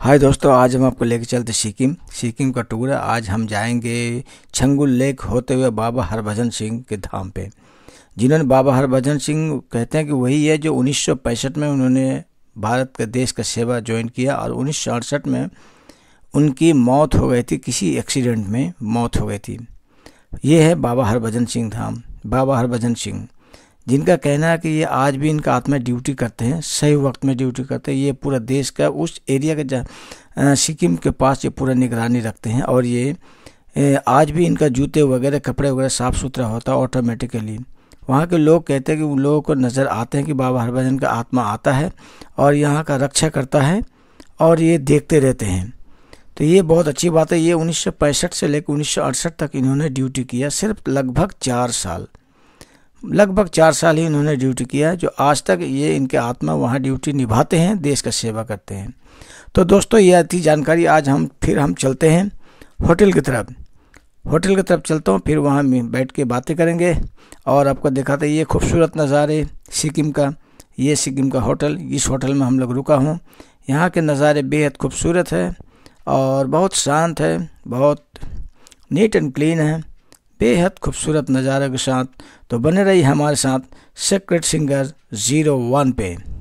हाय दोस्तों आज हम आपको लेके चलते सिक्किम सिक्किम का टूर है आज हम जाएंगे छंगुल लेक होते हुए बाबा हरभजन सिंह के धाम पे जिन्होंने बाबा हरभजन सिंह कहते हैं कि वही है जो उन्नीस में उन्होंने भारत के देश का सेवा ज्वाइन किया और उन्नीस में उनकी मौत हो गई थी किसी एक्सीडेंट में मौत हो गई थी ये है बाबा हरभजन सिंह धाम बाबा हरभजन सिंह जिनका कहना है कि ये आज भी इनका आत्मा ड्यूटी करते हैं सही वक्त में ड्यूटी करते हैं ये पूरा देश का उस एरिया के सिक्किम के पास ये पूरा निगरानी रखते हैं और ये आज भी इनका जूते वगैरह कपड़े वगैरह साफ़ सुथरा होता है ऑटोमेटिकली वहाँ के लोग कहते हैं कि उन लोगों को नज़र आते हैं कि बाबा हरभजन का आत्मा आता है और यहाँ का रक्षा करता है और ये देखते रहते हैं तो ये बहुत अच्छी बात है ये उन्नीस से लेकर उन्नीस तक इन्होंने ड्यूटी किया सिर्फ लगभग चार साल लगभग चार साल ही इन्होंने ड्यूटी किया जो आज तक ये इनके आत्मा वहाँ ड्यूटी निभाते हैं देश का सेवा करते हैं तो दोस्तों यह थी जानकारी आज हम फिर हम चलते हैं होटल की तरफ होटल की तरफ चलता हूँ फिर वहाँ बैठ के बातें करेंगे और आपको दिखाते ये खूबसूरत नज़ारे सिक्किम का ये सिक्किम का होटल इस होटल में हम लोग रुका हूँ यहाँ के नज़ारे बेहद खूबसूरत है और बहुत शांत है बहुत नीट एंड क्लीन है बेहद खूबसूरत नज़ारे के साथ तो बने रही हमारे साथ सेक्रेट सिंगर ज़ीरो वन पे